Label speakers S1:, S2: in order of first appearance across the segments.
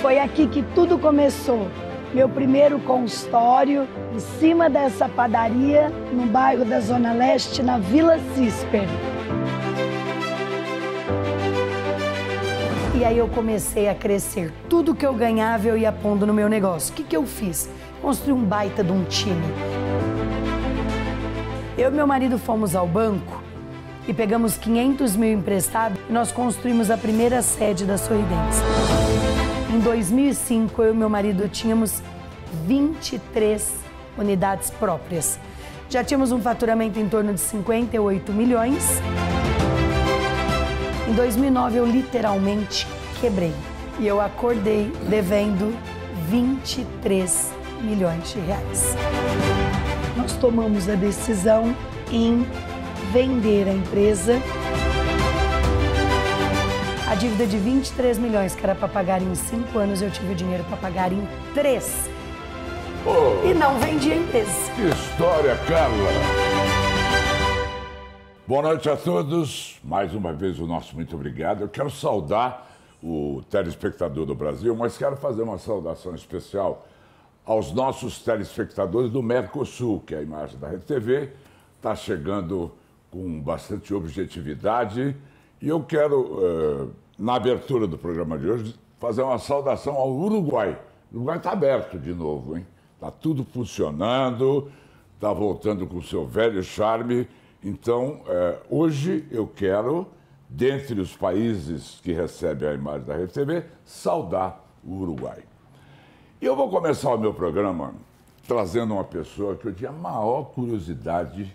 S1: Foi aqui que tudo começou. Meu primeiro consultório, em cima dessa padaria, no bairro da Zona Leste, na Vila Cisper. E aí eu comecei a crescer. Tudo que eu ganhava eu ia pondo no meu negócio. O que, que eu fiz? Construí um baita de um time. Eu e meu marido fomos ao banco e pegamos 500 mil emprestado e nós construímos a primeira sede da Sorridentes. Em 2005, eu e meu marido tínhamos 23 unidades próprias. Já tínhamos um faturamento em torno de 58 milhões. Em 2009, eu literalmente quebrei. E eu acordei devendo 23 milhões de reais. Nós tomamos a decisão em vender a empresa. A dívida de 23 milhões que era para pagar em 5 anos, eu tive o dinheiro para pagar em 3. Oh, e não vendi em empresa.
S2: Que história, Carla! Boa noite a todos. Mais uma vez o nosso muito obrigado. Eu quero saudar o telespectador do Brasil, mas quero fazer uma saudação especial aos nossos telespectadores do Mercosul, que é a imagem da Rede TV está chegando com bastante objetividade e eu quero, eh, na abertura do programa de hoje, fazer uma saudação ao Uruguai. O Uruguai está aberto de novo, hein? Está tudo funcionando, está voltando com o seu velho charme. Então, eh, hoje eu quero, dentre os países que recebem a imagem da RedeTV, saudar o Uruguai. E eu vou começar o meu programa trazendo uma pessoa que eu tinha a maior curiosidade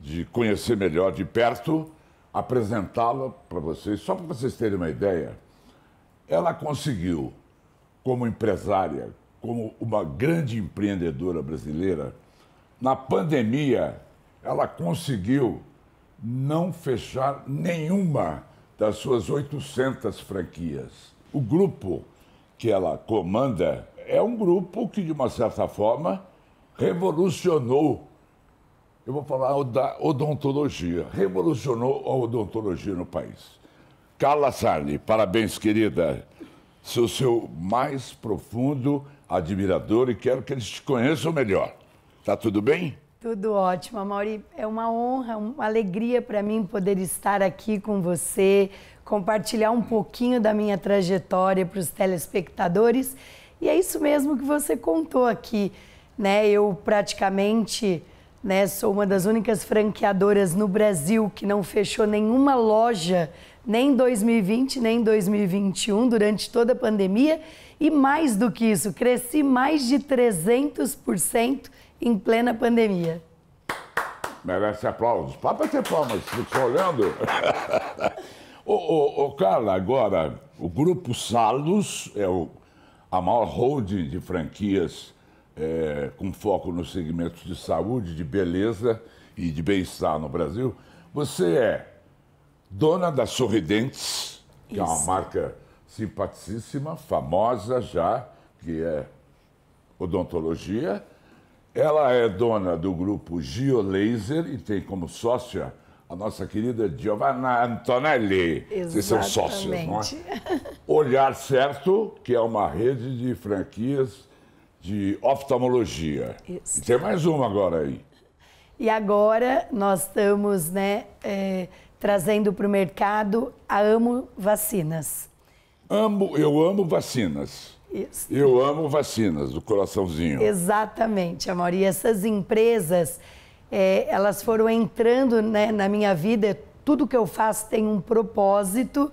S2: de conhecer melhor de perto, apresentá-la para vocês, só para vocês terem uma ideia. Ela conseguiu, como empresária, como uma grande empreendedora brasileira, na pandemia, ela conseguiu não fechar nenhuma das suas 800 franquias. O grupo que ela comanda é um grupo que, de uma certa forma, revolucionou eu vou falar da odontologia. Revolucionou a odontologia no país. Carla Sarni, parabéns, querida. Sou seu mais profundo admirador e quero que eles te conheçam melhor. Tá tudo bem?
S1: Tudo ótimo, Mauri. É uma honra, uma alegria para mim poder estar aqui com você, compartilhar um pouquinho da minha trajetória para os telespectadores. E é isso mesmo que você contou aqui, né? Eu praticamente né? Sou uma das únicas franqueadoras no Brasil que não fechou nenhuma loja nem 2020, nem 2021, durante toda a pandemia. E mais do que isso, cresci mais de 300% em plena pandemia.
S2: Merece aplausos. Pode ter palmas, fico tá olhando. ô, ô, Carla, agora, o Grupo Salos é o, a maior holding de franquias é, com foco nos segmentos de saúde, de beleza e de bem-estar no Brasil, você é dona da Sorridentes, que Isso. é uma marca simpaticíssima, famosa já, que é odontologia. Ela é dona do grupo Gio Laser e tem como sócia a nossa querida Giovanna Antonelli. Exatamente. Vocês são sócios, não é? Olhar Certo, que é uma rede de franquias de oftalmologia. Isso. E tem mais uma agora aí.
S1: E agora nós estamos né, é, trazendo para o mercado a Amo Vacinas.
S2: Amo, eu amo vacinas. Isso. Eu amo vacinas, do coraçãozinho.
S1: Exatamente, Amor. E essas empresas, é, elas foram entrando né, na minha vida. Tudo que eu faço tem um propósito,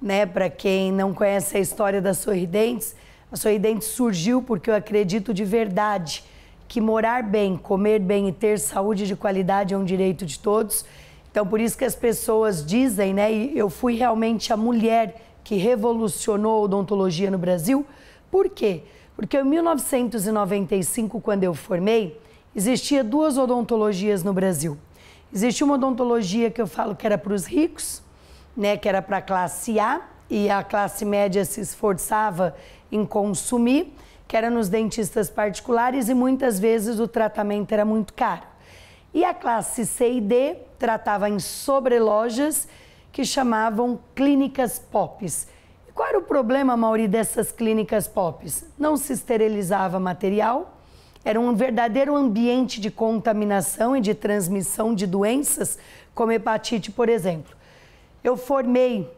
S1: né? Para quem não conhece a história das Sorridentes, a sua identidade surgiu porque eu acredito de verdade que morar bem, comer bem e ter saúde de qualidade é um direito de todos. Então, por isso que as pessoas dizem, né? E eu fui realmente a mulher que revolucionou a odontologia no Brasil. Por quê? Porque em 1995, quando eu formei, existia duas odontologias no Brasil. Existia uma odontologia que eu falo que era para os ricos, né, que era para a classe A, e a classe média se esforçava em consumir, que era nos dentistas particulares e muitas vezes o tratamento era muito caro. E a classe C e D tratava em sobrelojas que chamavam clínicas POPs. E qual era o problema, Mauri, dessas clínicas POPs? Não se esterilizava material, era um verdadeiro ambiente de contaminação e de transmissão de doenças, como hepatite, por exemplo. Eu formei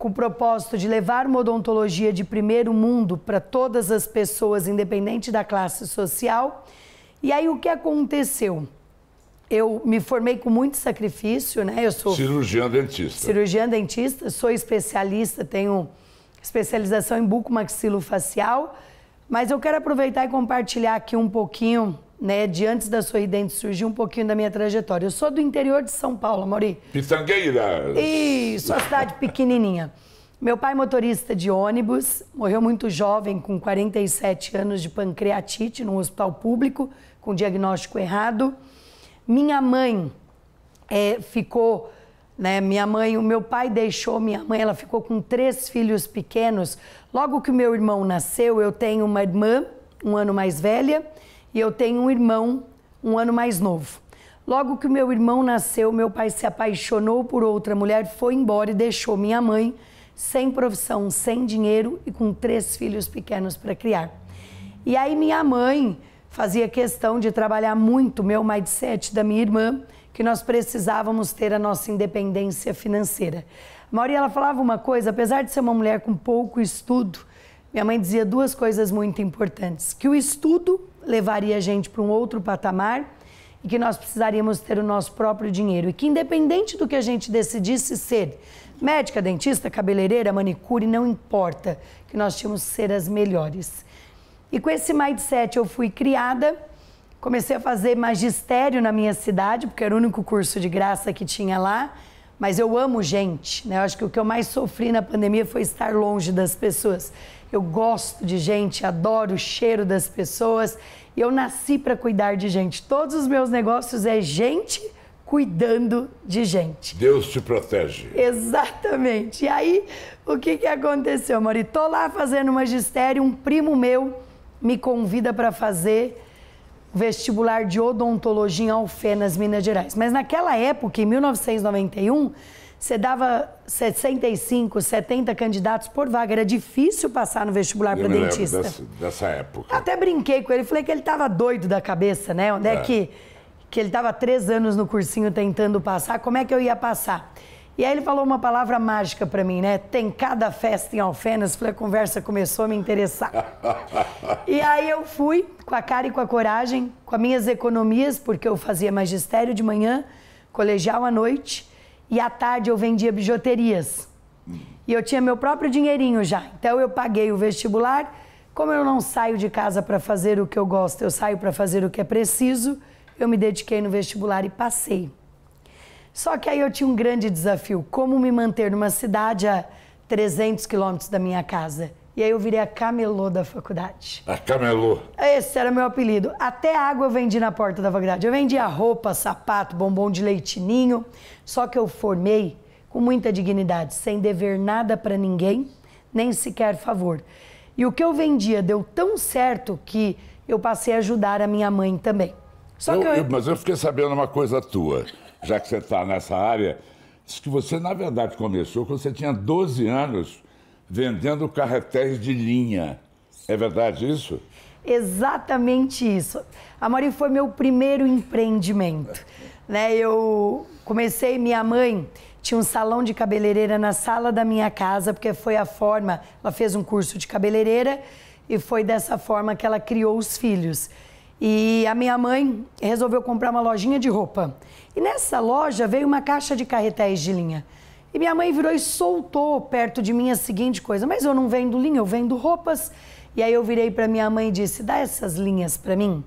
S1: com o propósito de levar uma odontologia de primeiro mundo para todas as pessoas, independente da classe social. E aí o que aconteceu? Eu me formei com muito sacrifício, né? Eu sou cirurgião dentista. Cirurgião dentista, sou especialista, tenho especialização em bucomaxilofacial, mas eu quero aproveitar e compartilhar aqui um pouquinho né, de antes da Sorridente surgiu um pouquinho da minha trajetória. Eu sou do interior de São Paulo, Mauri.
S2: Pitangueiras.
S1: Isso, uma cidade pequenininha. Meu pai é motorista de ônibus, morreu muito jovem, com 47 anos de pancreatite num hospital público, com diagnóstico errado. Minha mãe é, ficou, né, minha mãe, o meu pai deixou minha mãe, ela ficou com três filhos pequenos. Logo que o meu irmão nasceu, eu tenho uma irmã, um ano mais velha, e eu tenho um irmão um ano mais novo. Logo que o meu irmão nasceu, meu pai se apaixonou por outra mulher, foi embora e deixou minha mãe sem profissão, sem dinheiro e com três filhos pequenos para criar. E aí minha mãe fazia questão de trabalhar muito meu mindset da minha irmã, que nós precisávamos ter a nossa independência financeira. A Mauri, ela falava uma coisa, apesar de ser uma mulher com pouco estudo, minha mãe dizia duas coisas muito importantes, que o estudo levaria a gente para um outro patamar e que nós precisaríamos ter o nosso próprio dinheiro. E que, independente do que a gente decidisse ser, médica, dentista, cabeleireira, manicure, não importa, que nós tínhamos que ser as melhores. E com esse mindset eu fui criada, comecei a fazer magistério na minha cidade, porque era o único curso de graça que tinha lá mas eu amo gente, né? Eu acho que o que eu mais sofri na pandemia foi estar longe das pessoas. Eu gosto de gente, adoro o cheiro das pessoas. Eu nasci para cuidar de gente. Todos os meus negócios é gente cuidando de
S2: gente. Deus te protege.
S1: Exatamente. E aí, o que, que aconteceu, Mari? Tô lá fazendo magistério, um primo meu me convida para fazer o vestibular de odontologia em Alfenas, Minas Gerais. Mas naquela época, em 1991, você dava 65, 70 candidatos por vaga. Era difícil passar no vestibular para dentista. Dessa,
S2: dessa época.
S1: Eu até brinquei com ele, falei que ele estava doido da cabeça, né? Onde é, é que, que ele estava três anos no cursinho tentando passar, como é que eu ia passar? E aí ele falou uma palavra mágica para mim, né? Tem cada festa em Alfenas. Falei, a conversa começou a me interessar. e aí eu fui com a cara e com a coragem, com as minhas economias, porque eu fazia magistério de manhã, colegial à noite, e à tarde eu vendia bijuterias. E eu tinha meu próprio dinheirinho já. Então eu paguei o vestibular. Como eu não saio de casa para fazer o que eu gosto, eu saio para fazer o que é preciso, eu me dediquei no vestibular e passei. Só que aí eu tinha um grande desafio, como me manter numa cidade a 300 quilômetros da minha casa. E aí eu virei a camelô da faculdade.
S2: A camelô?
S1: Esse era meu apelido. Até água eu vendi na porta da faculdade. Eu vendia roupa, sapato, bombom de leitinho. Só que eu formei com muita dignidade, sem dever nada para ninguém, nem sequer favor. E o que eu vendia deu tão certo que eu passei a ajudar a minha mãe também.
S2: Só eu, que eu... Eu, mas eu fiquei sabendo uma coisa tua já que você está nessa área, diz que você, na verdade, começou quando você tinha 12 anos vendendo carretéis de linha. É verdade isso?
S1: Exatamente isso. A Mari foi meu primeiro empreendimento. Né? Eu comecei, minha mãe tinha um salão de cabeleireira na sala da minha casa, porque foi a forma, ela fez um curso de cabeleireira e foi dessa forma que ela criou os filhos. E a minha mãe resolveu comprar uma lojinha de roupa. E nessa loja veio uma caixa de carretéis de linha. E minha mãe virou e soltou perto de mim a seguinte coisa: Mas eu não vendo linha, eu vendo roupas. E aí eu virei para minha mãe e disse: Dá essas linhas para mim.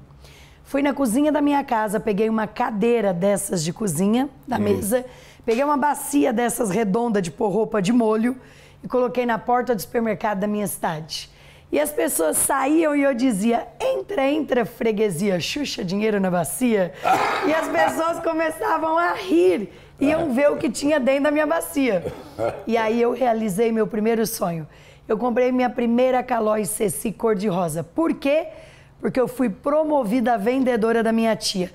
S1: Fui na cozinha da minha casa, peguei uma cadeira dessas de cozinha, da mesa, peguei uma bacia dessas redonda de pôr roupa de molho e coloquei na porta do supermercado da minha cidade. E as pessoas saíam e eu dizia: entra, entra, freguesia, Xuxa, dinheiro na bacia. e as pessoas começavam a rir, e iam ver o que tinha dentro da minha bacia. E aí eu realizei meu primeiro sonho. Eu comprei minha primeira Calói Ceci cor-de-rosa. Por quê? Porque eu fui promovida vendedora da minha tia.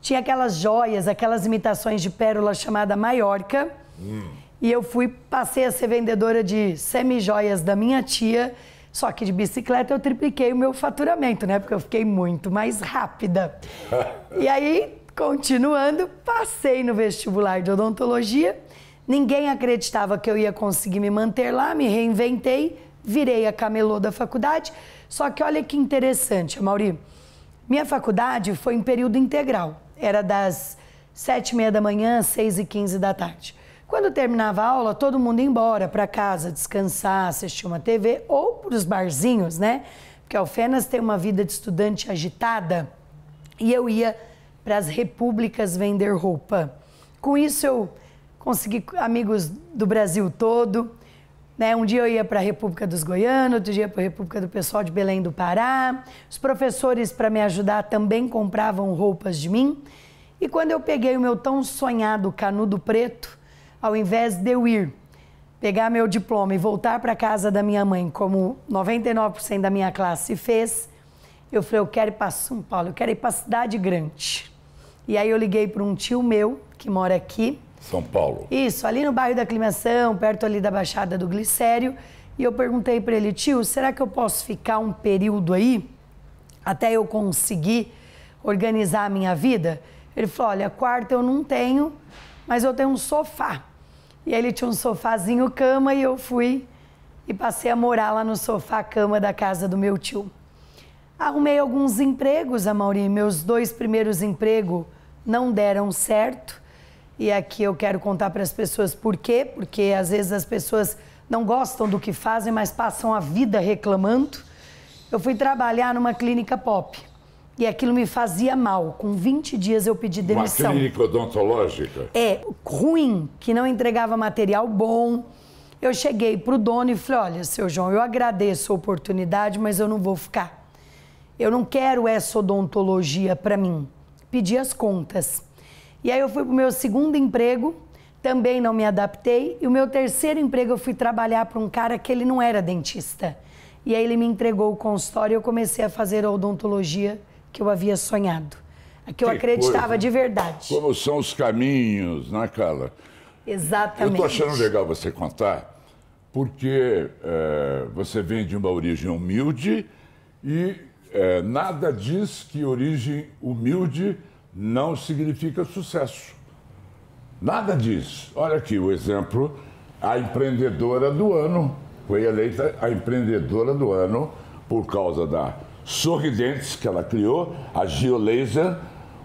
S1: Tinha aquelas joias, aquelas imitações de pérola chamada Maiorca. Hum. E eu fui, passei a ser vendedora de semi-joias da minha tia só que de bicicleta eu tripliquei o meu faturamento, né? Porque eu fiquei muito mais rápida. e aí, continuando, passei no vestibular de odontologia. Ninguém acreditava que eu ia conseguir me manter lá, me reinventei, virei a camelô da faculdade. Só que olha que interessante, Mauri. Minha faculdade foi em período integral. Era das sete e meia da manhã às seis e quinze da tarde. Quando terminava a aula, todo mundo ia embora para casa descansar, assistir uma TV ou para os barzinhos, né? Porque Alfenas tem uma vida de estudante agitada e eu ia para as repúblicas vender roupa. Com isso eu consegui amigos do Brasil todo. Né? Um dia eu ia para a República dos Goianos, outro dia para a República do Pessoal de Belém do Pará. Os professores, para me ajudar, também compravam roupas de mim. E quando eu peguei o meu tão sonhado canudo preto, ao invés de eu ir pegar meu diploma e voltar para casa da minha mãe, como 99% da minha classe fez, eu falei, eu quero ir para São Paulo, eu quero ir para cidade grande. E aí eu liguei para um tio meu que mora aqui.
S2: São Paulo.
S1: Isso, ali no bairro da Aclimação, perto ali da Baixada do Glicério. E eu perguntei para ele, tio, será que eu posso ficar um período aí até eu conseguir organizar a minha vida? Ele falou, olha, quarto eu não tenho, mas eu tenho um sofá. E aí ele tinha um sofazinho, cama, e eu fui e passei a morar lá no sofá, cama da casa do meu tio. Arrumei alguns empregos, Amauri. Meus dois primeiros empregos não deram certo. E aqui eu quero contar para as pessoas por quê, porque às vezes as pessoas não gostam do que fazem, mas passam a vida reclamando. Eu fui trabalhar numa clínica pop. E aquilo me fazia mal. Com 20 dias eu pedi demissão. Uma clínica
S2: odontológica?
S1: É, ruim, que não entregava material bom. Eu cheguei pro dono e falei: olha, seu João, eu agradeço a oportunidade, mas eu não vou ficar. Eu não quero essa odontologia para mim. Pedi as contas. E aí eu fui pro meu segundo emprego, também não me adaptei. E o meu terceiro emprego eu fui trabalhar para um cara que ele não era dentista. E aí ele me entregou o consultório e eu comecei a fazer odontologia que eu havia sonhado, a que eu que acreditava coisa. de verdade.
S2: Como são os caminhos, né, Carla?
S1: Exatamente. Eu estou achando
S2: legal você contar, porque é, você vem de uma origem humilde e é, nada diz que origem humilde não significa sucesso. Nada diz. Olha aqui o exemplo, a empreendedora do ano. Foi eleita a empreendedora do ano por causa da sorridentes que ela criou, a laser,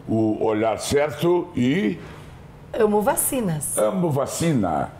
S2: o Olhar Certo e. Amo Vacinas. Amo Vacina.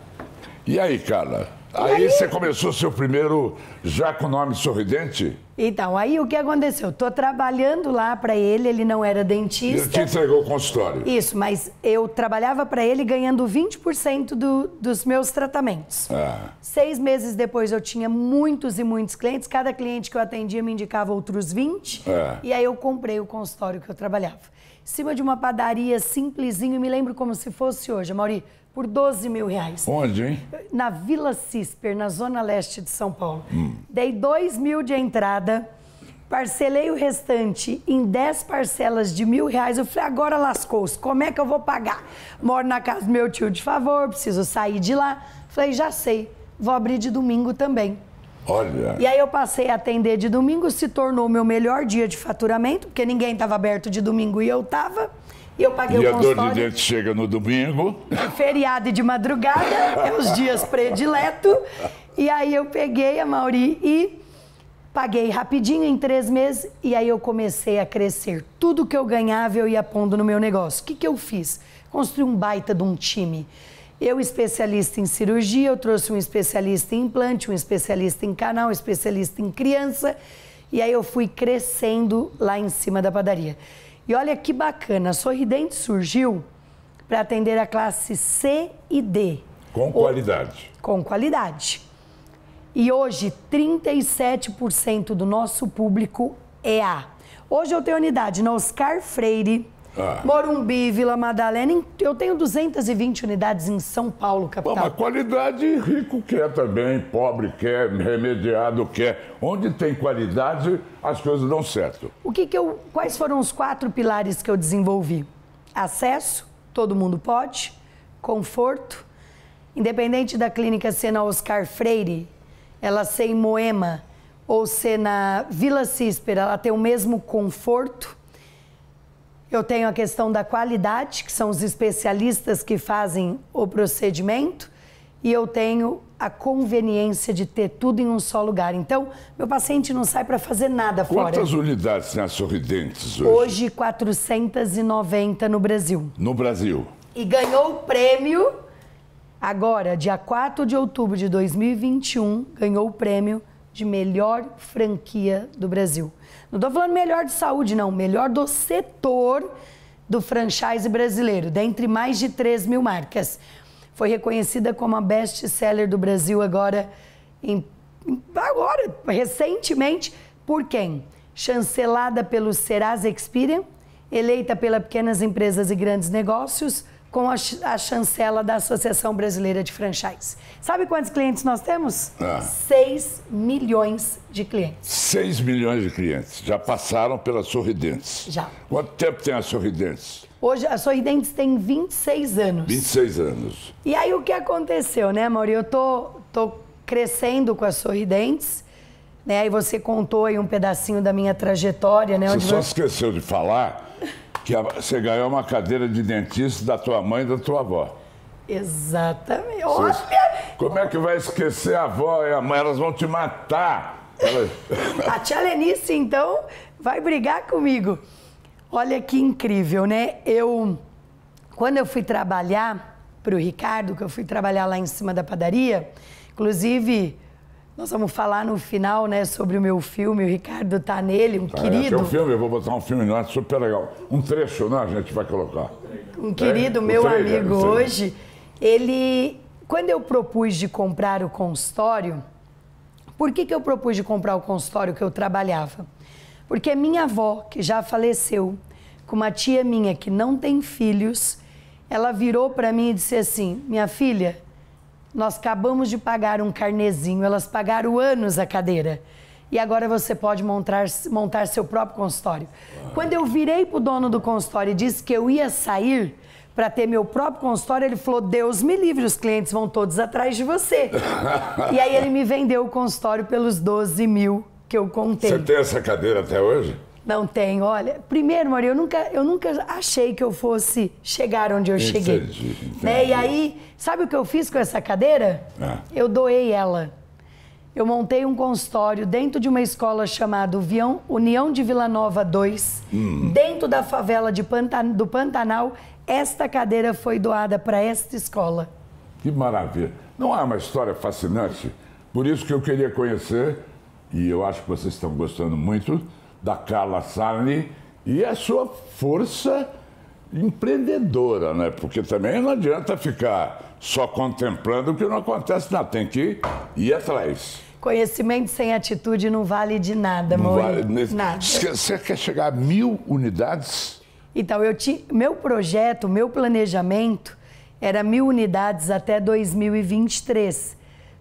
S2: E aí, Carla? Aí, aí, você começou seu primeiro já com nome sorridente?
S1: Então, aí o que aconteceu? Tô trabalhando lá para ele, ele não era dentista. Ele te
S2: entregou o consultório.
S1: Isso, mas eu trabalhava para ele ganhando 20% do, dos meus tratamentos. Ah. Seis meses depois eu tinha muitos e muitos clientes, cada cliente que eu atendia me indicava outros 20. Ah. É. E aí eu comprei o consultório que eu trabalhava. Em cima de uma padaria simplesinho, me lembro como se fosse hoje, Mauri por 12 mil reais. Onde, hein? Na Vila Cisper, na zona leste de São Paulo. Hum. Dei 2 mil de entrada, parcelei o restante em 10 parcelas de mil reais. Eu falei, agora lascou-se, como é que eu vou pagar? Moro na casa do meu tio de favor, preciso sair de lá. Falei, já sei, vou abrir de domingo também. Olha. E aí eu passei a atender de domingo, se tornou o meu melhor dia de faturamento, porque ninguém estava aberto de domingo e eu estava. E eu paguei e o consultório. a dor de
S2: dente chega no domingo.
S1: Feriado e de madrugada, é os dias predileto. E aí eu peguei a Mauri e paguei rapidinho em três meses e aí eu comecei a crescer. Tudo que eu ganhava eu ia pondo no meu negócio. O que, que eu fiz? Construí um baita de um time. Eu, especialista em cirurgia, eu trouxe um especialista em implante, um especialista em canal, um especialista em criança. E aí eu fui crescendo lá em cima da padaria. E olha que bacana, Sorridente surgiu para atender a classe C e D.
S2: Com qualidade.
S1: O... Com qualidade. E hoje, 37% do nosso público é A. Hoje eu tenho unidade na Oscar Freire, ah. Morumbi, Vila Madalena, eu tenho 220 unidades em
S2: São Paulo, capital. Bom, mas qualidade rico quer também, pobre quer, remediado quer. Onde tem qualidade, as coisas dão certo.
S1: O que, que eu. Quais foram os quatro pilares que eu desenvolvi? Acesso, todo mundo pode, conforto. Independente da clínica ser na Oscar Freire, ela ser em Moema ou ser na Vila Císpera, ela tem o mesmo conforto eu tenho a questão da qualidade, que são os especialistas que fazem o procedimento, e eu tenho a conveniência de ter tudo em um só lugar. Então, meu paciente não sai para fazer nada Quantas fora. Quantas
S2: unidades as Sorridentes hoje? Hoje,
S1: 490 no Brasil.
S2: No Brasil.
S1: E ganhou o prêmio, agora, dia 4 de outubro de 2021, ganhou o prêmio de melhor franquia do Brasil. Não estou falando melhor de saúde, não. Melhor do setor do franchise brasileiro, dentre mais de 3 mil marcas. Foi reconhecida como a best seller do Brasil agora, em, agora recentemente, por quem? Chancelada pelo Serasa Experian, eleita pela Pequenas Empresas e Grandes Negócios, com a, a, chancela da Associação Brasileira de Franchise. Sabe quantos clientes nós temos? Ah. 6 milhões de clientes.
S2: 6 milhões de clientes. Já passaram pela Sorridentes. Já. Quanto tempo tem a Sorridentes?
S1: Hoje a Sorridentes tem 26 anos.
S2: 26 anos.
S1: E aí o que aconteceu, né, Mauri? Eu tô, tô crescendo com a Sorridentes. Né? E você contou aí um pedacinho da minha trajetória, né? Você só
S2: esqueceu de falar que você ganhou uma cadeira de dentista da tua mãe e da tua avó.
S1: Exatamente. Olha!
S2: Como é que vai esquecer a avó e a mãe? Elas vão te matar. Elas...
S1: a tia Lenice, então, vai brigar comigo. Olha que incrível, né? Eu, quando eu fui trabalhar para o Ricardo, que eu fui trabalhar lá em cima da padaria, inclusive nós vamos falar no final, né, sobre o meu filme, o Ricardo tá nele, um tá, é querido. É um
S2: filme, eu vou botar um filme lá, super legal. Um trecho, né, a gente vai colocar. Um querido é, meu trailer, amigo hoje,
S1: ele... Quando eu propus de comprar o consultório, por que, que eu propus de comprar o consultório que eu trabalhava? Porque minha avó, que já faleceu, com uma tia minha que não tem filhos, ela virou para mim e disse assim, minha filha, nós acabamos de pagar um carnezinho, elas pagaram anos a cadeira. E agora você pode montar, montar seu próprio consultório. Quando eu virei para o dono do consultório e disse que eu ia sair para ter meu próprio consultório, ele falou: Deus me livre, os clientes vão todos atrás de você.
S2: e aí
S1: ele me vendeu o consultório pelos 12 mil que eu contei. Você tem
S2: essa cadeira até hoje?
S1: Não tem, olha. Primeiro, Maria, eu nunca, eu nunca achei que eu fosse chegar onde eu cheguei. Né? E aí, sabe o que eu fiz com essa cadeira? Ah. Eu doei ela. Eu montei um consultório dentro de uma escola chamada União de Vila Nova 2, hum. dentro da favela de Pantan do Pantanal. Esta cadeira foi doada para esta escola.
S2: Que maravilha. Não é uma história fascinante? Por isso que eu queria conhecer, e eu acho que vocês estão gostando muito, da Carla Sarni e a sua força empreendedora, né? Porque também não adianta ficar só contemplando o que não acontece, não. Tem que ir atrás.
S1: Conhecimento sem atitude não vale de nada, amor. Vale, nesse... nada.
S2: Você quer chegar a mil unidades?
S1: Então, eu ti... meu projeto, meu planejamento era mil unidades até 2023.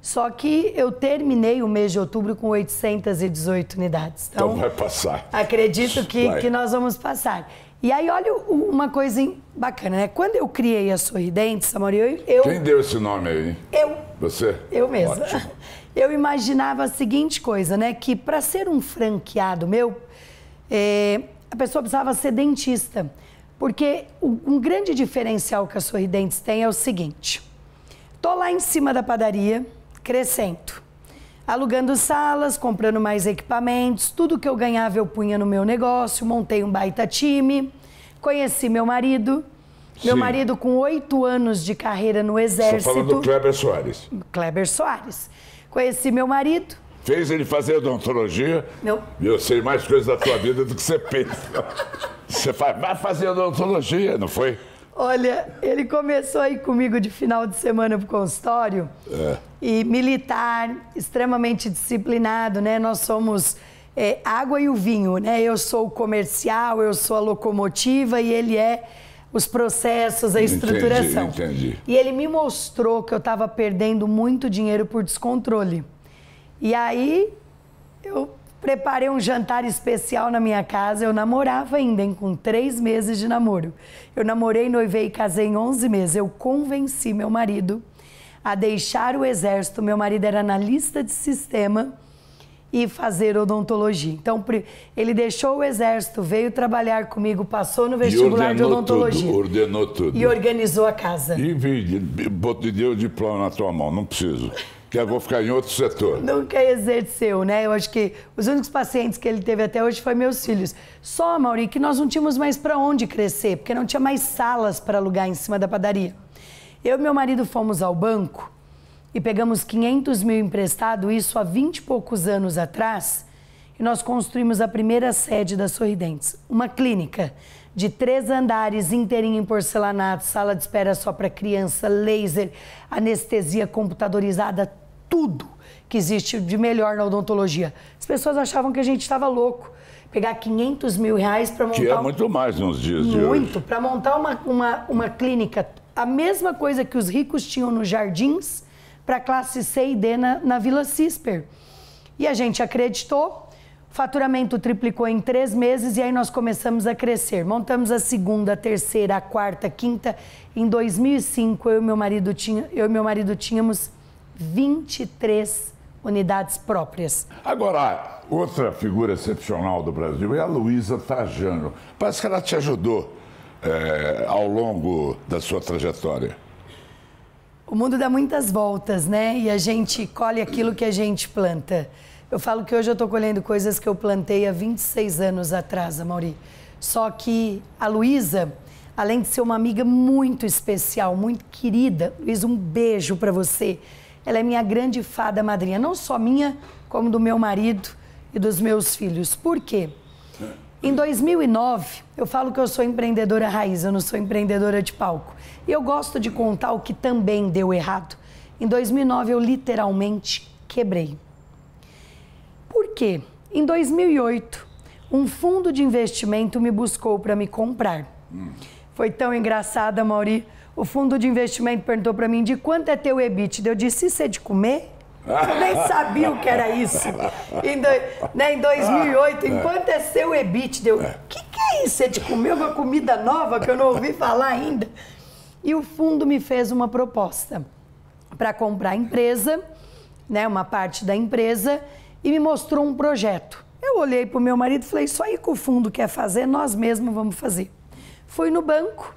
S1: Só que eu terminei o mês de outubro com 818 unidades. Então, então vai passar. Acredito que, vai. que nós vamos passar. E aí, olha uma coisa bacana, né? Quando eu criei a Sorridentes, Samori, eu, eu... Quem
S2: deu esse nome aí? Eu. Você? Eu mesma.
S1: Ótimo. Eu imaginava a seguinte coisa, né? Que para ser um franqueado meu, é, a pessoa precisava ser dentista. Porque um grande diferencial que a Sorridentes tem é o seguinte. Tô lá em cima da padaria, crescendo. Alugando salas, comprando mais equipamentos, tudo que eu ganhava eu punha no meu negócio, montei um baita time, conheci meu marido. Meu Sim. marido com oito anos de carreira no exército. Estou falando do
S2: Kleber Soares.
S1: Kleber Soares. Conheci meu marido,
S2: fez ele fazer odontologia. Não. E eu sei mais coisas da tua vida do que você pensa. Você faz, vai fazer odontologia, não foi?
S1: Olha, ele começou aí comigo de final de semana pro consultório. É. E militar, extremamente disciplinado, né? Nós somos é, água e o vinho, né? Eu sou o comercial, eu sou a locomotiva e ele é os processos, a estruturação. Entendi, entendi. E ele me mostrou que eu estava perdendo muito dinheiro por descontrole. E aí eu preparei um jantar especial na minha casa. Eu namorava ainda, hein, com três meses de namoro. Eu namorei, noivei e casei em 11 meses. Eu convenci meu marido a deixar o exército. Meu marido era analista de sistema e fazer odontologia. Então, ele deixou o exército, veio trabalhar comigo, passou no vestibular de odontologia. Tudo,
S2: ordenou tudo. E
S1: organizou a casa. E,
S2: e, deu o diploma na tua mão, não preciso. Que eu vou ficar em outro setor. Nunca
S1: exerceu, né? Eu acho que os únicos pacientes que ele teve até hoje foram meus filhos. Só, Mauri, que nós não tínhamos mais para onde crescer, porque não tinha mais salas para alugar em cima da padaria. Eu e meu marido fomos ao banco e pegamos 500 mil emprestado, isso há 20 e poucos anos atrás, e nós construímos a primeira sede da Sorridentes, uma clínica de três andares, inteirinho em porcelanato, sala de espera só para criança, laser, anestesia computadorizada, tudo que existe de melhor na odontologia. As pessoas achavam que a gente estava louco. Pegar 500 mil reais para montar. Que é
S2: muito um... mais nos dias muito, de hoje. Muito,
S1: para montar uma, uma, uma clínica. A mesma coisa que os ricos tinham nos jardins para classe C e D na, na Vila Cisper. E a gente acreditou, Faturamento triplicou em três meses e aí nós começamos a crescer. Montamos a segunda, a terceira, a quarta, a quinta. Em 2005, eu e meu marido, tinha, eu meu marido tínhamos 23 unidades próprias.
S2: Agora, outra figura excepcional do Brasil é a Luísa Trajano. Parece que ela te ajudou é, ao longo da sua trajetória.
S1: O mundo dá muitas voltas, né? E a gente colhe aquilo que a gente planta. Eu falo que hoje eu estou colhendo coisas que eu plantei há 26 anos atrás, Amaury. Só que a Luísa, além de ser uma amiga muito especial, muito querida, Luísa, um beijo para você. Ela é minha grande fada madrinha, não só minha, como do meu marido e dos meus filhos. Por quê? Em 2009, eu falo que eu sou empreendedora raiz, eu não sou empreendedora de palco. E eu gosto de contar o que também deu errado. Em 2009, eu literalmente quebrei. Por quê? Em 2008, um fundo de investimento me buscou para me comprar. Hum. Foi tão engraçada, Mauri. O fundo de investimento perguntou para mim de quanto é teu EBIT. Eu disse, isso é de comer? Eu nem sabia o que era isso. Em, do, né, em 2008, ah, é. enquanto é seu EBIT? eu, o é. que, que é isso? É de comer uma comida nova que eu não ouvi falar ainda? E o fundo me fez uma proposta para comprar a empresa, né, uma parte da empresa, e me mostrou um projeto. Eu olhei para o meu marido e falei: Isso aí que o fundo quer fazer, nós mesmos vamos fazer. Fui no banco,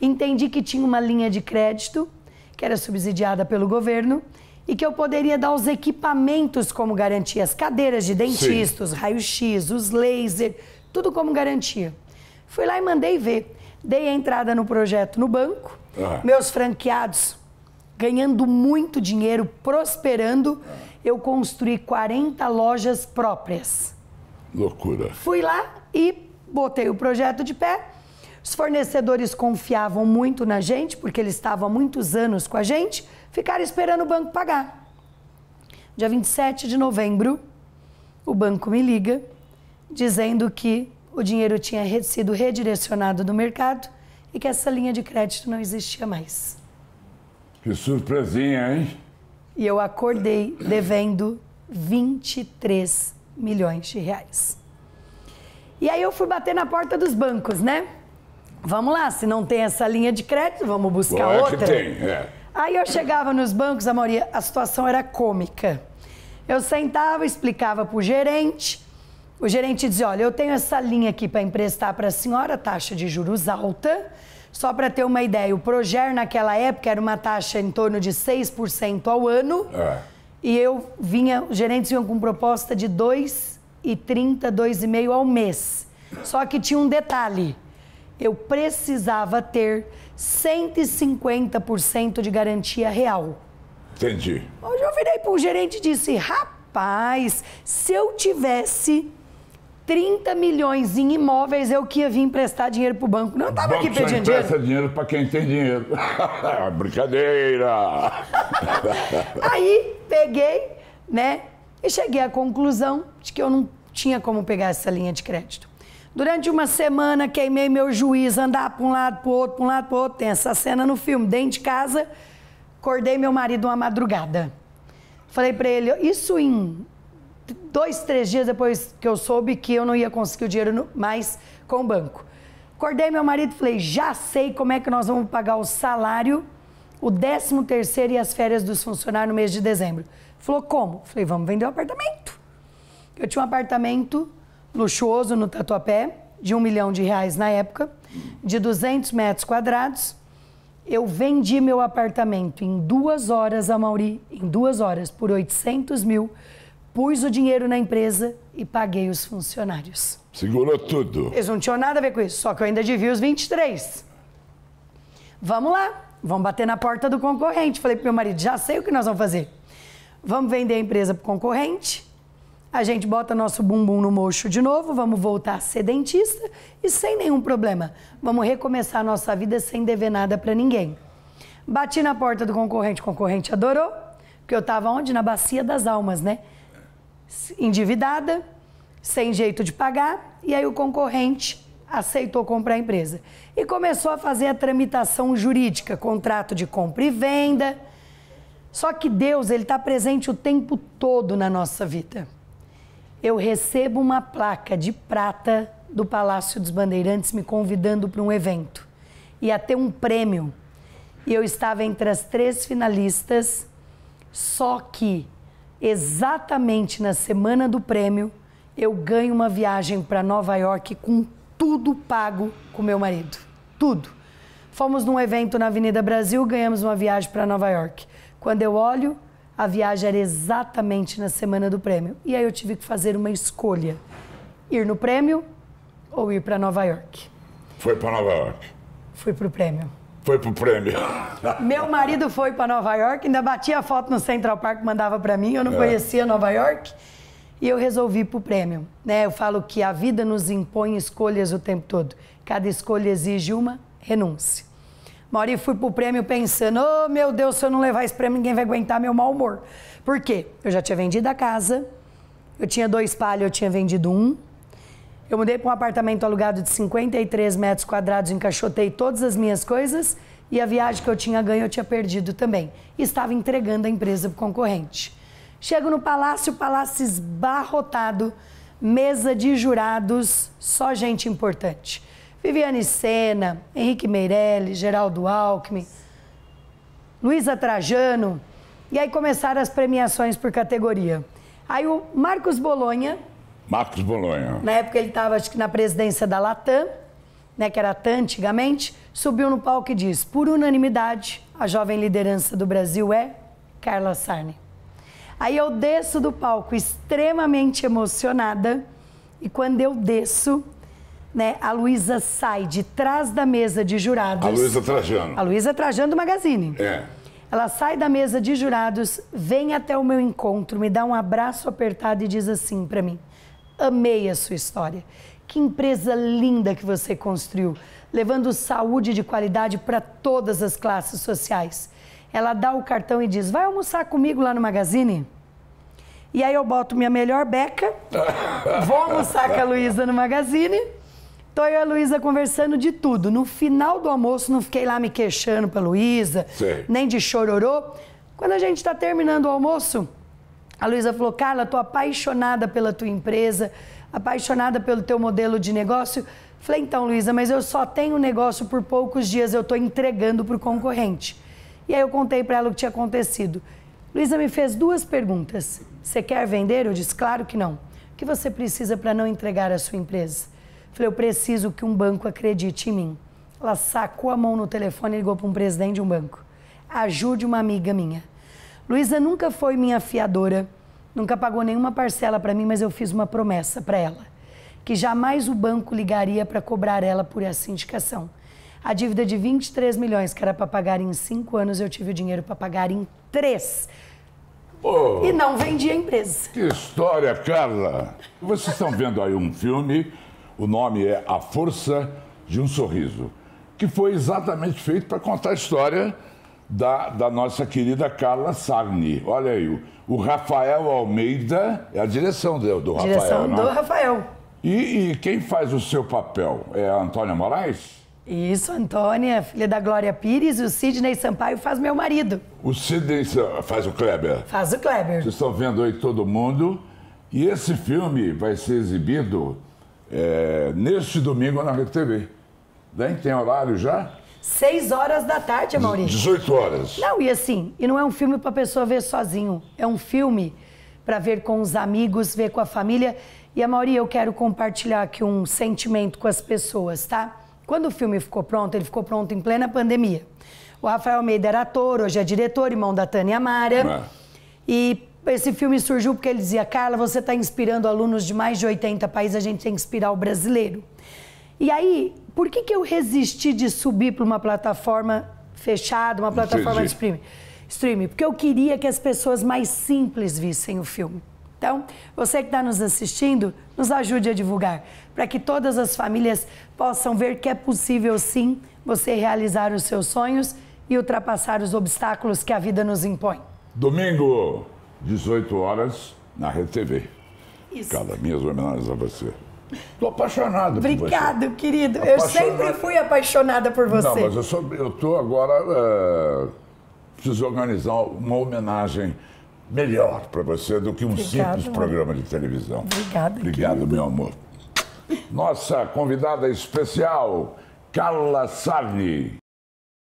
S1: entendi que tinha uma linha de crédito, que era subsidiada pelo governo, e que eu poderia dar os equipamentos como garantia: as cadeiras de dentistas, raio-x, os laser, tudo como garantia. Fui lá e mandei ver. Dei a entrada no projeto no banco, ah. meus franqueados ganhando muito dinheiro, prosperando. Ah eu construí 40 lojas próprias. Loucura. Fui lá e botei o projeto de pé. Os fornecedores confiavam muito na gente, porque eles estavam há muitos anos com a gente, ficaram esperando o banco pagar. Dia 27 de novembro, o banco me liga dizendo que o dinheiro tinha sido redirecionado do mercado e que essa linha de crédito não existia mais.
S2: Que surpresinha, hein?
S1: E eu acordei devendo 23 milhões de reais. E aí eu fui bater na porta dos bancos, né? Vamos lá, se não tem essa linha de crédito, vamos buscar outra. É que tem, é. Aí eu chegava nos bancos, a maioria, a situação era cômica. Eu sentava, explicava para o gerente. O gerente dizia: Olha, eu tenho essa linha aqui para emprestar para a senhora, taxa de juros alta. Só para ter uma ideia, o Proger naquela época era uma taxa em torno de 6% ao ano. É. E eu vinha, os gerentes vinham com proposta de 2,30, 2,5 ao mês. Só que tinha um detalhe. Eu precisava ter 150% de garantia real. Entendi. Hoje eu virei para o gerente e disse: rapaz, se eu tivesse 30 milhões em imóveis, eu que ia vir emprestar dinheiro pro banco. Não estava aqui pedindo dinheiro. empresta
S2: dinheiro para quem tem dinheiro. Brincadeira!
S1: Aí peguei, né? E cheguei à conclusão de que eu não tinha como pegar essa linha de crédito. Durante uma semana, queimei meu juiz, andar para um lado, para outro, para um lado, para outro. Tem essa cena no filme. Dentro de casa, acordei meu marido uma madrugada. Falei para ele, isso em dois, três dias depois que eu soube que eu não ia conseguir o dinheiro mais com o banco. Acordei meu marido e falei, já sei como é que nós vamos pagar o salário, o 13 terceiro e as férias dos funcionários no mês de dezembro. Falou, como? Falei, vamos vender o um apartamento. Eu tinha um apartamento luxuoso no Tatuapé, de um milhão de reais na época, de 200 metros quadrados. Eu vendi meu apartamento em duas horas, a Mauri, em duas horas, por 800 mil pus o dinheiro na empresa e paguei os funcionários.
S2: Segurou tudo. Eles
S1: não tinham nada a ver com isso, só que eu ainda devia os 23. Vamos lá, vamos bater na porta do concorrente. Falei pro meu marido, já sei o que nós vamos fazer. Vamos vender a empresa pro concorrente, a gente bota nosso bumbum no mocho de novo, vamos voltar a ser dentista e sem nenhum problema. Vamos recomeçar a nossa vida sem dever nada para ninguém. Bati na porta do concorrente, o concorrente adorou, porque eu estava onde? Na Bacia das Almas, né? endividada, sem jeito de pagar, e aí o concorrente aceitou comprar a empresa. E começou a fazer a tramitação jurídica, contrato de compra e venda. Só que Deus, ele está presente o tempo todo na nossa vida. Eu recebo uma placa de prata do Palácio dos Bandeirantes me convidando para um evento. Ia ter um prêmio. E eu estava entre as três finalistas, só que exatamente na semana do prêmio, eu ganho uma viagem para Nova York com tudo pago com meu marido. Tudo. Fomos num evento na Avenida Brasil, ganhamos uma viagem para Nova York. Quando eu olho, a viagem era exatamente na semana do prêmio. E aí eu tive que fazer uma escolha: ir no prêmio ou ir para Nova York.
S2: Foi para Nova York.
S1: Fui para o prêmio.
S2: Foi pro prêmio.
S1: Meu marido foi para Nova York, ainda batia a foto no Central Park, mandava para mim, eu não é. conhecia Nova York. E eu resolvi pro prêmio, né? Eu falo que a vida nos impõe escolhas o tempo todo. Cada escolha exige uma renúncia. Mauri, fui pro prêmio pensando, oh meu Deus, se eu não levar esse prêmio, ninguém vai aguentar meu mau humor. Por quê? Eu já tinha vendido a casa, eu tinha dois palhos, eu tinha vendido um. Eu mudei para um apartamento alugado de 53 metros quadrados, encaixotei todas as minhas coisas e a viagem que eu tinha ganho eu tinha perdido também. Estava entregando a empresa para o concorrente. Chego no palácio, palácio esbarrotado, mesa de jurados, só gente importante. Viviane Sena, Henrique Meirelles, Geraldo Alckmin, Luísa Trajano. E aí começaram as premiações por categoria. Aí o Marcos Bolonha,
S2: Marcos Bolonha.
S1: Na época ele estava, acho que na presidência da Latam, né, que era a TAM antigamente, subiu no palco e disse: por unanimidade, a jovem liderança do Brasil é Carla Sarney. Aí eu desço do palco extremamente emocionada e quando eu desço, né, a Luísa sai de trás da mesa de jurados. A Luísa Trajano. A Luísa Trajano do Magazine. É. Ela sai da mesa de jurados, vem até o meu encontro, me dá um abraço apertado e diz assim para mim: amei a sua história. Que empresa linda que você construiu, levando saúde de qualidade para todas as classes sociais. Ela dá o cartão e diz: Vai almoçar comigo lá no Magazine? E aí eu boto minha melhor beca, vou almoçar com a Luísa no Magazine. Tô eu e a Luísa conversando de tudo. No final do almoço, não fiquei lá me queixando pra Luísa, nem de chororô. Quando a gente está terminando o almoço, a Luísa falou: Carla, tô apaixonada pela tua empresa, apaixonada pelo teu modelo de negócio. Falei: então, Luísa, mas eu só tenho negócio por poucos dias, eu tô entregando para o concorrente. E aí eu contei para ela o que tinha acontecido. Luísa me fez duas perguntas. Você quer vender? Eu disse: claro que não. O que você precisa para não entregar a sua empresa? Falei: eu preciso que um banco acredite em mim. Ela sacou a mão no telefone e ligou para um presidente de um banco. Ajude uma amiga minha. Luísa nunca foi minha fiadora, nunca pagou nenhuma parcela para mim, mas eu fiz uma promessa para ela, que jamais o banco ligaria para cobrar ela por essa indicação. A dívida de 23 milhões que era para pagar em cinco anos, eu tive o dinheiro para pagar em três.
S2: Oh, e não
S1: vendi a empresa. Que
S2: história, Carla! Vocês estão vendo aí um filme, o nome é A Força de um Sorriso, que foi exatamente feito para contar a história da, da nossa querida Carla Sarni. Olha aí, o, Rafael Almeida, é a direção do, do direção Rafael, Direção né? do Rafael. E, e, quem faz o seu papel? É a Antônia Moraes?
S1: Isso, Antônia, filha da Glória Pires, e o Sidney Sampaio faz meu marido.
S2: O Sidney faz o Kleber? Faz o Kleber. Vocês estão vendo aí todo mundo. E esse filme vai ser exibido é, neste domingo na RedeTV. Daí tem horário já? 6 horas da tarde, Maurício. 18 horas.
S1: Não, e assim, e não é um filme para pessoa ver sozinho. É um filme para ver com os amigos, ver com a família. E a Mauri, eu quero compartilhar aqui um sentimento com as pessoas, tá? Quando o filme ficou pronto, ele ficou pronto em plena pandemia. O Rafael Almeida era ator, hoje é diretor, irmão da Tânia Mara. É. E esse filme surgiu porque ele dizia: Carla, você está inspirando alunos de mais de 80 países, a gente tem que inspirar o brasileiro. E aí, por que, que eu resisti de subir para uma plataforma fechada, uma plataforma Entendi. de streaming? streaming? Porque eu queria que as pessoas mais simples vissem o filme. Então, você que está nos assistindo, nos ajude a divulgar, para que todas as famílias possam ver que é possível, sim, você realizar os seus sonhos e ultrapassar os obstáculos que a vida
S2: nos impõe. Domingo, 18 horas, na Rede TV. Isso. Cada minhas homenagens a você. Estou apaixonado Obrigado, por você.
S1: Obrigado, querido. Apaixonado. Eu sempre fui apaixonada por você. Não, mas
S2: eu sou, estou agora. Uh, preciso organizar uma homenagem melhor para você do que um Obrigado, simples programa de televisão. Obrigado, Obrigado, querido. meu amor. Nossa convidada especial, Carla Sarni.